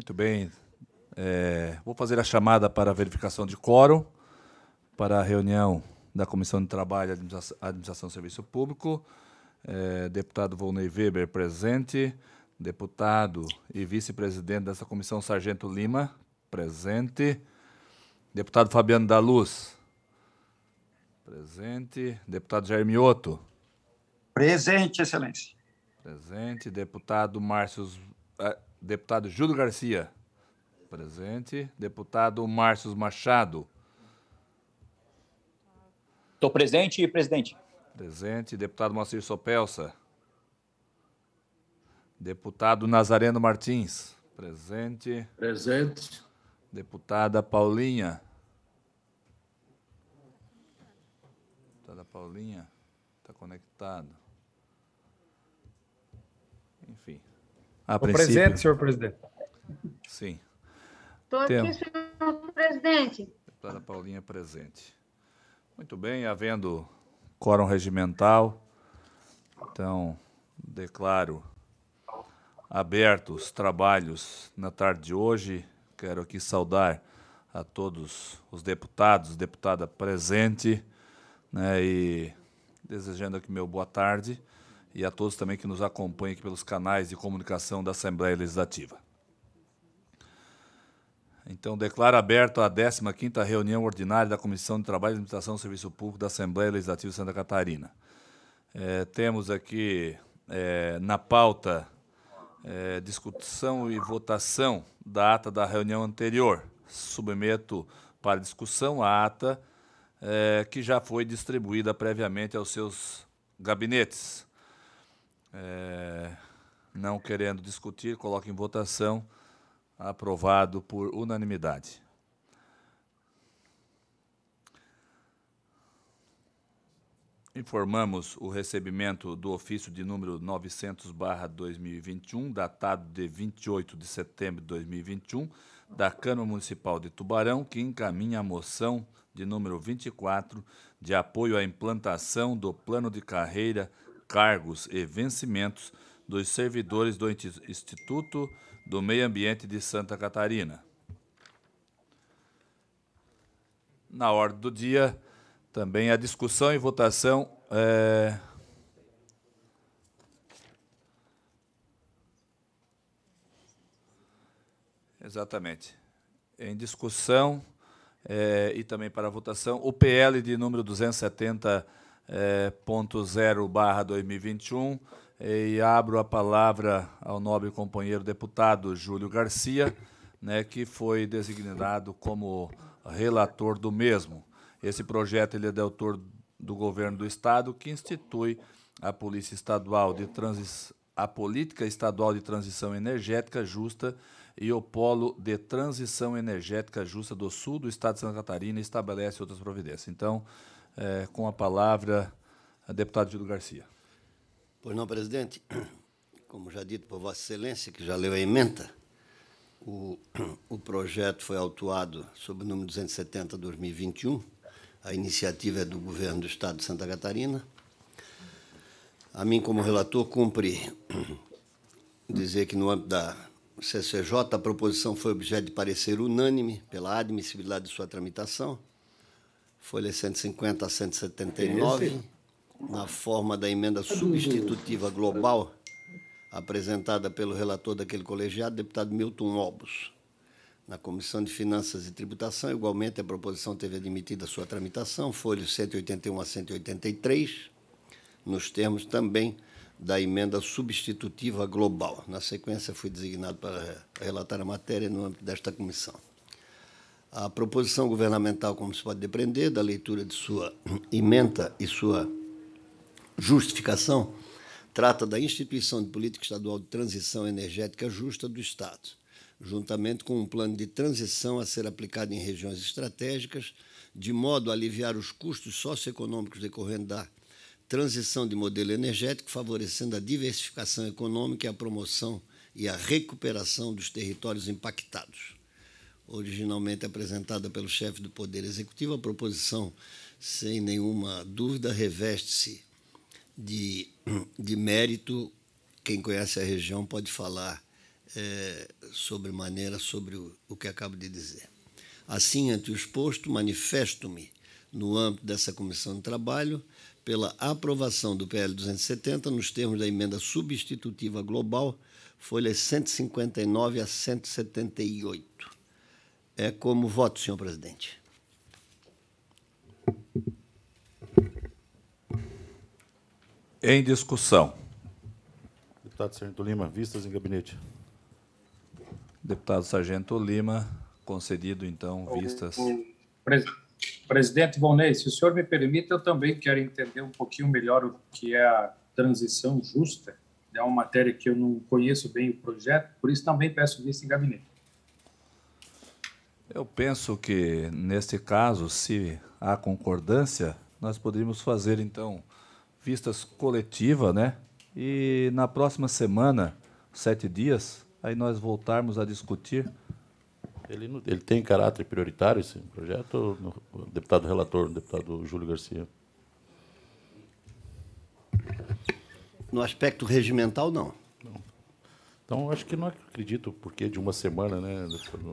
Muito bem. É, vou fazer a chamada para a verificação de quórum para a reunião da Comissão de Trabalho e Administração, Administração e Serviço Público. É, deputado Volney Weber, presente. Deputado e vice-presidente dessa comissão, Sargento Lima, presente. Deputado Fabiano da Luz, presente. Deputado Jair Mioto. Presente, Excelência. Presente. Deputado Márcio é, Deputado Júlio Garcia. Presente. Deputado Márcio Machado. Estou presente, presidente. Presente. Deputado Moacir Sopelsa. Deputado Nazareno Martins. Presente. Presente. Deputada Paulinha. Deputada Paulinha está conectada. Enfim, a princípio. presente, senhor presidente. Sim. Estou aqui, senhor presidente. Deputada Paulinha presente. Muito bem, havendo quórum regimental, então declaro abertos os trabalhos na tarde de hoje. Quero aqui saudar a todos os deputados, deputada presente, né, e desejando aqui meu boa tarde e a todos também que nos acompanham aqui pelos canais de comunicação da Assembleia Legislativa. Então, declaro aberto a 15ª reunião ordinária da Comissão de Trabalho, Administração e Serviço Público da Assembleia Legislativa de Santa Catarina. É, temos aqui é, na pauta é, discussão e votação da ata da reunião anterior. Submeto para discussão a ata é, que já foi distribuída previamente aos seus gabinetes. É, não querendo discutir, coloco em votação. Aprovado por unanimidade. Informamos o recebimento do ofício de número 900/2021, datado de 28 de setembro de 2021, da Câmara Municipal de Tubarão, que encaminha a moção de número 24 de apoio à implantação do plano de carreira cargos e vencimentos dos servidores do Instituto do Meio Ambiente de Santa Catarina. Na ordem do dia, também a discussão e votação é, Exatamente. Em discussão é, e também para votação, o PL de número 270 é, ponto zero barra 2021 e abro a palavra ao nobre companheiro deputado Júlio Garcia, né, que foi designado como relator do mesmo. Esse projeto ele é de autor do governo do estado que institui a polícia estadual de transição a política estadual de transição energética justa e o polo de transição energética justa do sul do estado de Santa Catarina estabelece outras providências. Então, é, com a palavra, a deputada Júlio Garcia. Pois não, presidente. Como já dito por Vossa Excelência, que já leu a emenda, o, o projeto foi autuado sob o número 270-2021. A iniciativa é do governo do Estado de Santa Catarina. A mim, como relator, cumpre dizer que, no âmbito da CCJ, a proposição foi objeto de parecer unânime pela admissibilidade de sua tramitação folha 150 a 179, na forma da emenda substitutiva global apresentada pelo relator daquele colegiado, deputado Milton Obos. Na Comissão de Finanças e Tributação, igualmente, a proposição teve admitida sua tramitação, folhas 181 a 183, nos termos também da emenda substitutiva global. Na sequência, fui designado para relatar a matéria no âmbito desta comissão. A proposição governamental, como se pode depreender, da leitura de sua emenda e sua justificação, trata da instituição de política estadual de transição energética justa do Estado, juntamente com um plano de transição a ser aplicado em regiões estratégicas, de modo a aliviar os custos socioeconômicos decorrendo da transição de modelo energético, favorecendo a diversificação econômica e a promoção e a recuperação dos territórios impactados originalmente apresentada pelo chefe do Poder Executivo, a proposição, sem nenhuma dúvida, reveste-se de, de mérito. Quem conhece a região pode falar é, sobre maneira sobre o, o que acabo de dizer. Assim, ante o exposto, manifesto-me no âmbito dessa comissão de trabalho pela aprovação do PL 270 nos termos da emenda substitutiva global, folhas 159 a 178 é como voto, senhor presidente. Em discussão. Deputado Sargento Lima, vistas em gabinete. Deputado Sargento Lima, concedido, então, vistas. Presidente Bonnet, se o senhor me permite, eu também quero entender um pouquinho melhor o que é a transição justa. É uma matéria que eu não conheço bem o projeto, por isso também peço vista em gabinete. Eu penso que, neste caso, se há concordância, nós poderíamos fazer, então, vistas coletiva, né? E na próxima semana, sete dias, aí nós voltarmos a discutir. Ele, ele tem caráter prioritário esse projeto, no, deputado relator, deputado Júlio Garcia? No aspecto regimental, não. Então, acho que não é acredito porque de uma semana, né?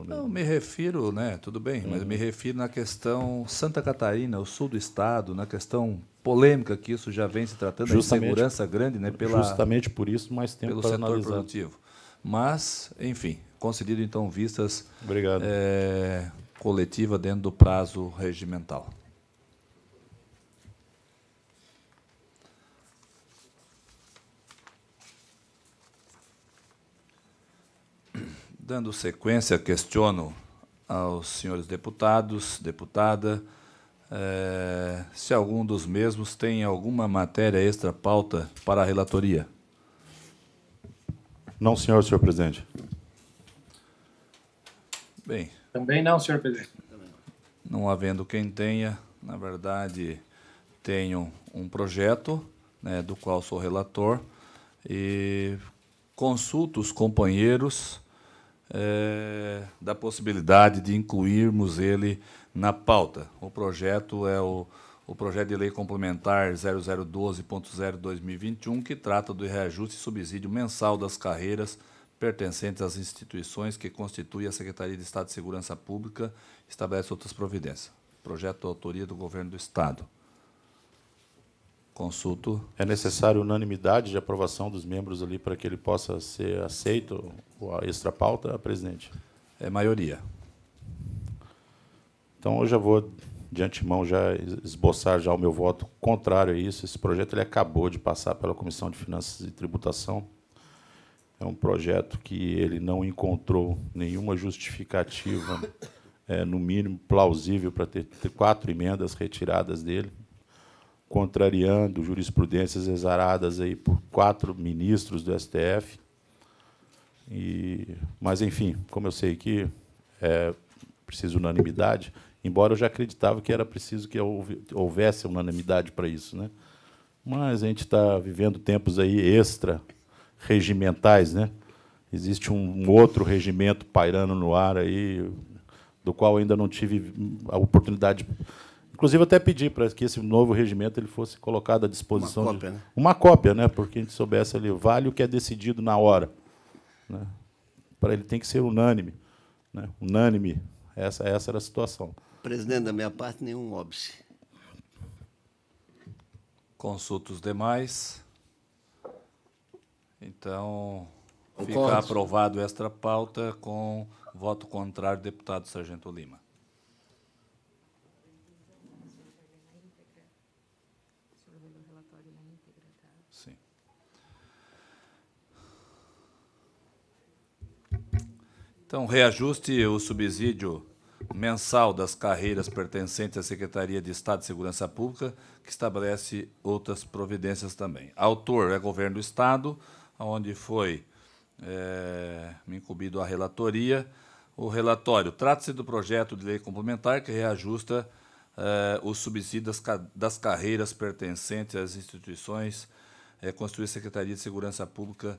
Não, me refiro, né? Tudo bem, mas me uhum. refiro na questão Santa Catarina, o sul do estado, na questão polêmica que isso já vem se tratando, justamente, segurança grande, né? Pela, justamente por isso, mais tempo pelo para setor analisar. produtivo. Mas, enfim, concedido então vistas é, coletiva dentro do prazo regimental. Dando sequência, questiono aos senhores deputados, deputada, é, se algum dos mesmos tem alguma matéria extra pauta para a relatoria. Não, senhor, senhor presidente. Bem. Também não, senhor presidente. Não havendo quem tenha, na verdade, tenho um projeto, né, do qual sou relator, e consulto os companheiros é, da possibilidade de incluirmos ele na pauta. O projeto é o, o projeto de lei complementar 0012.02021, que trata do reajuste e subsídio mensal das carreiras pertencentes às instituições que constitui a Secretaria de Estado de Segurança Pública, estabelece outras providências. Projeto de autoria do Governo do Estado. Consulto. É necessário unanimidade de aprovação dos membros ali para que ele possa ser aceito a extra pauta, presidente? É maioria. Então eu já vou de antemão já esboçar já o meu voto contrário a isso. Esse projeto ele acabou de passar pela Comissão de Finanças e Tributação. É um projeto que ele não encontrou nenhuma justificativa, é, no mínimo plausível, para ter quatro emendas retiradas dele contrariando jurisprudências exaradas aí por quatro ministros do STF. E, mas, enfim, como eu sei que é preciso unanimidade, embora eu já acreditava que era preciso que houvesse unanimidade para isso. Né? Mas a gente está vivendo tempos aí extra regimentais, né? Existe um outro regimento pairando no ar aí, do qual ainda não tive a oportunidade Inclusive, até pedi para que esse novo regimento ele fosse colocado à disposição. Uma cópia, de... né? Uma cópia, né? Porque a gente soubesse ali, vale o que é decidido na hora. Né? Para ele tem que ser unânime. Né? Unânime. Essa, essa era a situação. Presidente, da minha parte, nenhum óbice. Consulta os demais. Então, Concordo. fica aprovado esta pauta com voto contrário deputado Sargento Lima. Então, reajuste o subsídio mensal das carreiras pertencentes à Secretaria de Estado de Segurança Pública, que estabelece outras providências também. Autor é governo do Estado, onde foi é, me incumbido a relatoria. O relatório trata-se do projeto de lei complementar que reajusta é, o subsídio das, das, carreiras pertencentes às instituições é, construir a Secretaria de Segurança Pública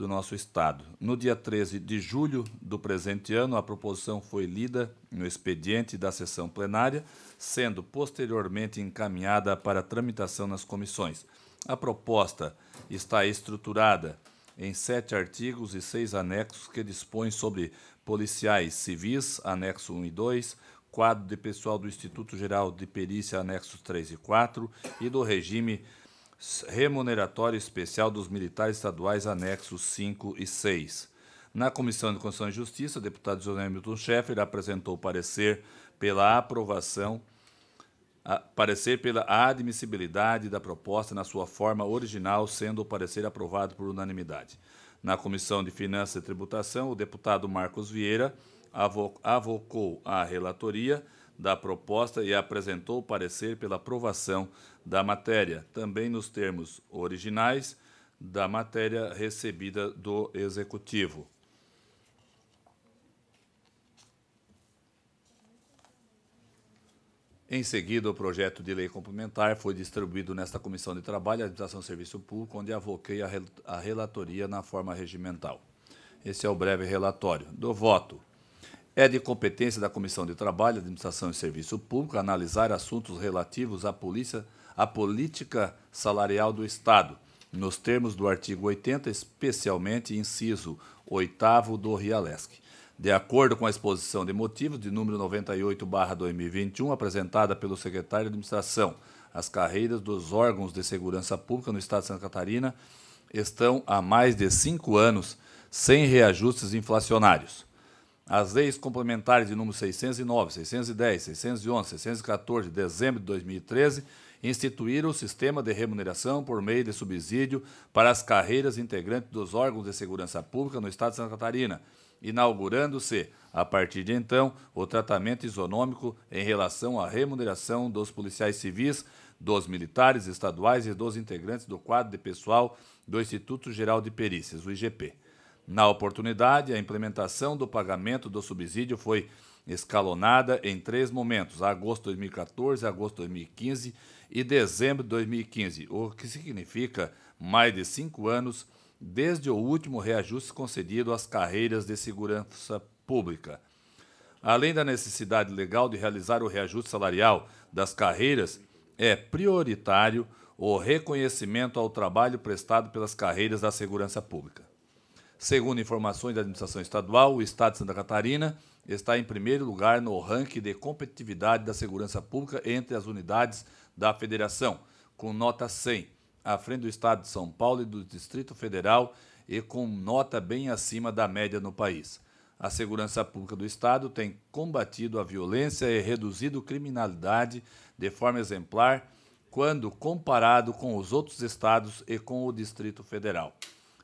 do nosso Estado. No dia 13 de julho do presente ano, a proposição foi lida no expediente da sessão plenária, sendo posteriormente encaminhada para tramitação nas comissões. A proposta está estruturada em sete artigos e seis anexos que dispõem sobre policiais civis, anexo 1 e 2, quadro de pessoal do Instituto Geral de Perícia, anexos 3 e 4, e do regime remuneratório especial dos militares estaduais anexos 5 e 6. Na Comissão de Constituição e Justiça, o deputado José Milton Schaeffer apresentou parecer pela aprovação a parecer pela admissibilidade da proposta na sua forma original, sendo o parecer aprovado por unanimidade. Na Comissão de Finanças e Tributação, o deputado Marcos Vieira avocou a relatoria da proposta e apresentou parecer pela aprovação da matéria, também nos termos originais da matéria recebida do Executivo. Em seguida, o projeto de lei complementar foi distribuído nesta Comissão de Trabalho, Administração e Serviço Público, onde avoquei a relatoria na forma regimental. Esse é o breve relatório. Do voto. É de competência da Comissão de Trabalho, Administração e Serviço Público analisar assuntos relativos à polícia, à política salarial do Estado, nos termos do artigo 80, especialmente inciso 8 do Rialesc. De acordo com a exposição de motivos de número 98/2021 apresentada pelo secretário de Administração, as carreiras dos órgãos de segurança pública no estado de Santa Catarina estão há mais de cinco anos sem reajustes inflacionários. As leis complementares de número 609, 610, 611, 614 de dezembro de 2013 instituíram o sistema de remuneração por meio de subsídio para as carreiras integrantes dos órgãos de segurança pública no Estado de Santa Catarina, inaugurando-se, a partir de então, o tratamento isonômico em relação à remuneração dos policiais civis, dos militares estaduais e dos integrantes do quadro de pessoal do Instituto Geral de Perícias, o IGP. Na oportunidade, a implementação do pagamento do subsídio foi escalonada em três momentos: agosto de 2014, agosto de 2015 e dezembro de 2015, o que significa mais de cinco anos desde o último reajuste concedido às carreiras de segurança pública. Além da necessidade legal de realizar o reajuste salarial das carreiras, é prioritário o reconhecimento ao trabalho prestado pelas carreiras da segurança pública. Segundo informações da administração estadual, o Estado de Santa Catarina está em primeiro lugar no ranking de competitividade da segurança pública entre as unidades da federação, com nota 100, à frente do Estado de São Paulo e do Distrito Federal e com nota bem acima da média no país. A segurança pública do Estado tem combatido a violência e reduzido criminalidade de forma exemplar quando comparado com os outros estados e com o Distrito Federal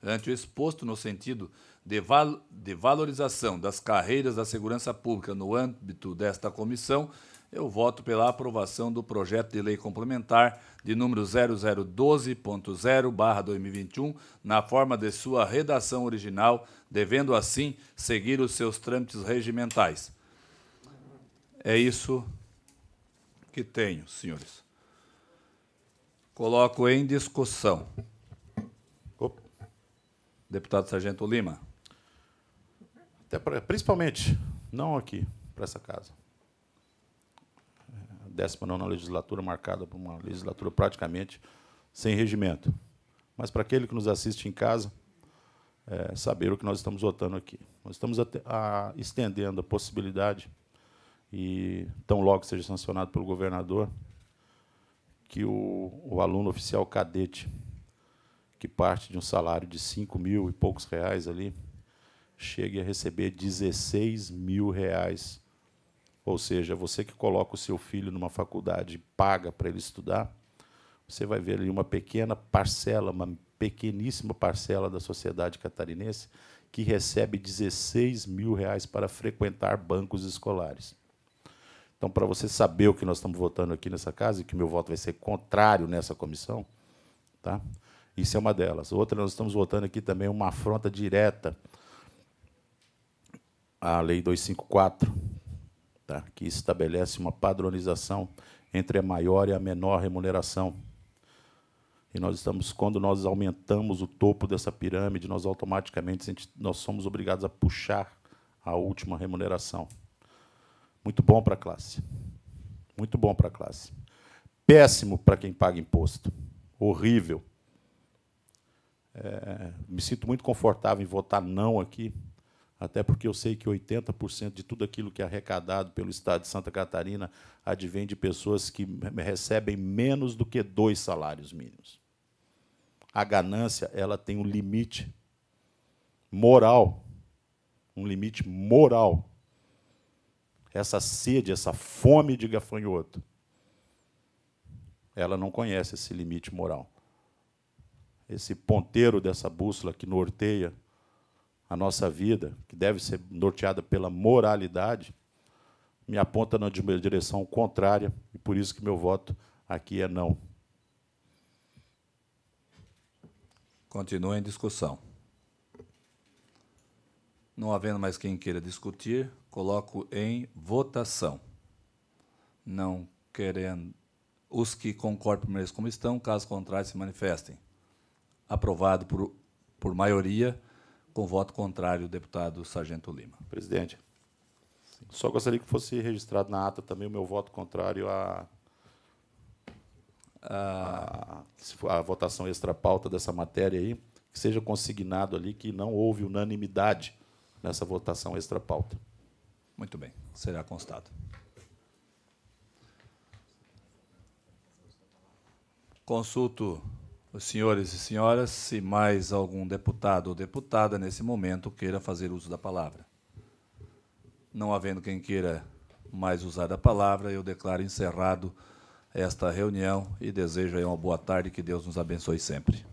perante o exposto no sentido de, val de valorização das carreiras da segurança pública no âmbito desta comissão, eu voto pela aprovação do projeto de lei complementar de número 0012.0/2021, na forma de sua redação original, devendo assim seguir os seus trâmites regimentais. É isso que tenho, senhores. Coloco em discussão. Deputado Sargento Lima. Até pra, principalmente, não aqui, para essa casa. É, a 19 legislatura marcada por uma legislatura praticamente sem regimento. Mas para aquele que nos assiste em casa, é, saber o que nós estamos votando aqui. Nós estamos a, a, estendendo a possibilidade, e tão logo seja sancionado pelo governador, que o, o aluno oficial cadete que parte de um salário de 5 mil e poucos reais ali, chegue a receber 16 mil reais. Ou seja, você que coloca o seu filho numa faculdade e paga para ele estudar, você vai ver ali uma pequena parcela, uma pequeníssima parcela da sociedade catarinense que recebe 16 mil reais para frequentar bancos escolares. Então, para você saber o que nós estamos votando aqui nessa casa, e que meu voto vai ser contrário nessa comissão, tá? Isso é uma delas. Outra, nós estamos votando aqui também uma afronta direta à Lei 254, tá? que estabelece uma padronização entre a maior e a menor remuneração. E nós estamos, quando nós aumentamos o topo dessa pirâmide, nós automaticamente nós somos obrigados a puxar a última remuneração. Muito bom para a classe. Muito bom para a classe. Péssimo para quem paga imposto. Horrível. É, me sinto muito confortável em votar não aqui, até porque eu sei que 80% de tudo aquilo que é arrecadado pelo Estado de Santa Catarina advém de pessoas que recebem menos do que dois salários mínimos. A ganância ela tem um limite moral, um limite moral. Essa sede, essa fome de gafanhoto, ela não conhece esse limite moral esse ponteiro dessa bússola que norteia a nossa vida, que deve ser norteada pela moralidade, me aponta na direção contrária e por isso que meu voto aqui é não. Continua em discussão. Não havendo mais quem queira discutir, coloco em votação. Não querendo os que concordam primeiros como estão, caso contrário se manifestem aprovado por, por maioria, com voto contrário deputado Sargento Lima. Presidente, Sim. só gostaria que fosse registrado na ata também o meu voto contrário à, ah. à, à votação extra-pauta dessa matéria aí, que seja consignado ali que não houve unanimidade nessa votação extra-pauta. Muito bem, será constado. Consulto os senhores e senhoras, se mais algum deputado ou deputada nesse momento queira fazer uso da palavra. Não havendo quem queira mais usar a palavra, eu declaro encerrado esta reunião e desejo aí uma boa tarde, que Deus nos abençoe sempre.